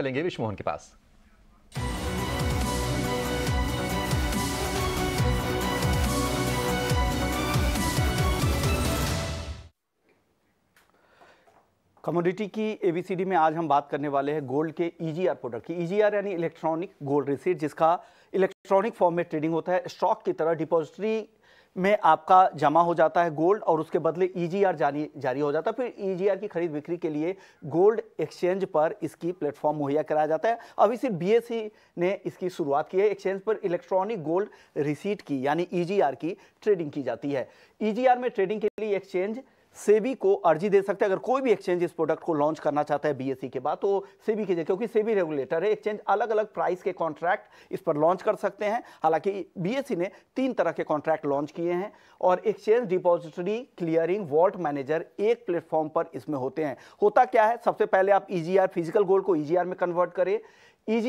चलेंगे विश्वमोहन के पास कमोडिटी की एबीसीडी में आज हम बात करने वाले हैं गोल्ड के ईजीआर e प्रोडक्ट की ईजीआर e यानी इलेक्ट्रॉनिक गोल्ड रिसीट जिसका इलेक्ट्रॉनिक फॉर्म में ट्रेडिंग होता है स्टॉक की तरह डिपॉजिटरी में आपका जमा हो जाता है गोल्ड और उसके बदले ईजीआर e जारी जारी हो जाता है फिर ईजीआर e की खरीद बिक्री के लिए गोल्ड एक्सचेंज पर इसकी प्लेटफॉर्म मुहैया कराया जाता है अभी सिर्फ बीएसई e ने इसकी शुरुआत की है एक्सचेंज पर इलेक्ट्रॉनिक गोल्ड रिसीट की यानी ईजीआर की ट्रेडिंग की जाती है ईजीआर में ट्रेडिंग के लिए एक्सचेंज सेबी को अर्जी दे सकते हैं अगर कोई भी एक्सचेंज इस प्रोडक्ट को लॉन्च करना चाहता है बीएससी e के बाद तो सेबी कीजिए क्योंकि सेबी रेगुलेटर है एक्सचेंज अलग अलग प्राइस के कॉन्ट्रैक्ट इस पर लॉन्च कर सकते हैं हालांकि बीएससी e ने तीन तरह के कॉन्ट्रैक्ट लॉन्च किए हैं और exchange depository clearing vault manager एक प्लेटफॉर्म पर इसमें होते हैं होता क्या है सबसे पहले आप ई फिजिकल गोल्ड को ई e में कन्वर्ट करें ई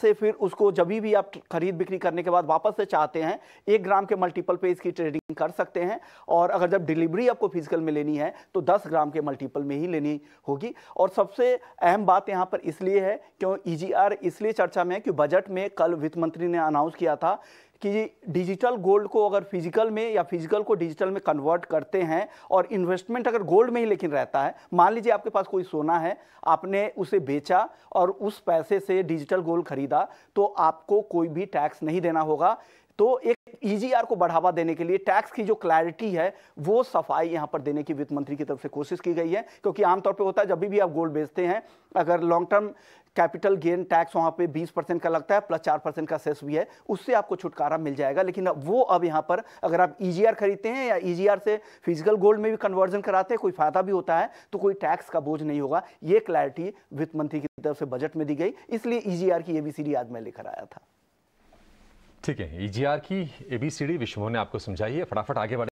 से फिर उसको जब भी आप खरीद बिक्री करने के बाद वापस से चाहते हैं एक ग्राम के मल्टीपल पे इसकी ट्रेडिंग कर सकते हैं और अगर जब डिलीवरी आपको फिजिकल में लेनी लेनी है तो 10 ग्राम के मल्टीपल में ही लेनी होगी और सबसे अहम बात यहाँ पर इसलिए है क्यों ई e इसलिए चर्चा में है कि बजट में कल वित्त मंत्री ने अनाउंस किया था कि डिजिटल गोल्ड को अगर फिजिकल में या फिजिकल को डिजिटल में कन्वर्ट करते हैं और इन्वेस्टमेंट अगर गोल्ड में ही लेकिन रहता है मान लीजिए आपके पास कोई सोना है आपने उसे बेचा और उस पैसे से डिजिटल गोल्ड खरीदा तो आपको कोई भी टैक्स नहीं देना होगा तो एक ईजीआर e को बढ़ावा देने के लिए टैक्स की जो क्लैरिटी है वो सफाई यहाँ पर देने की वित्त मंत्री की तरफ से कोशिश की गई है क्योंकि आमतौर पर होता है जब भी आप गोल्ड बेचते हैं अगर long term capital gain tax वहाँ पे 20 परसेंट का लगता है प्लस चार परसेंट का सेस भी है उससे आपको छुटकारा मिल जाएगा लेकिन वो अब यहाँ पर अगर आप ई e खरीदते हैं या ई e से फिजिकल गोल्ड में भी कन्वर्जन कराते हैं कोई फायदा भी होता है तो कोई टैक्स का बोझ नहीं होगा ये क्लैरिटी वित्त मंत्री की तरफ से बजट में दी गई इसलिए ई की ए बी आज मैं लेकर आया था ठीक है ईजीआर e की एबीसीडी विश्व ने आपको समझाई है फटाफट आगे बढ़े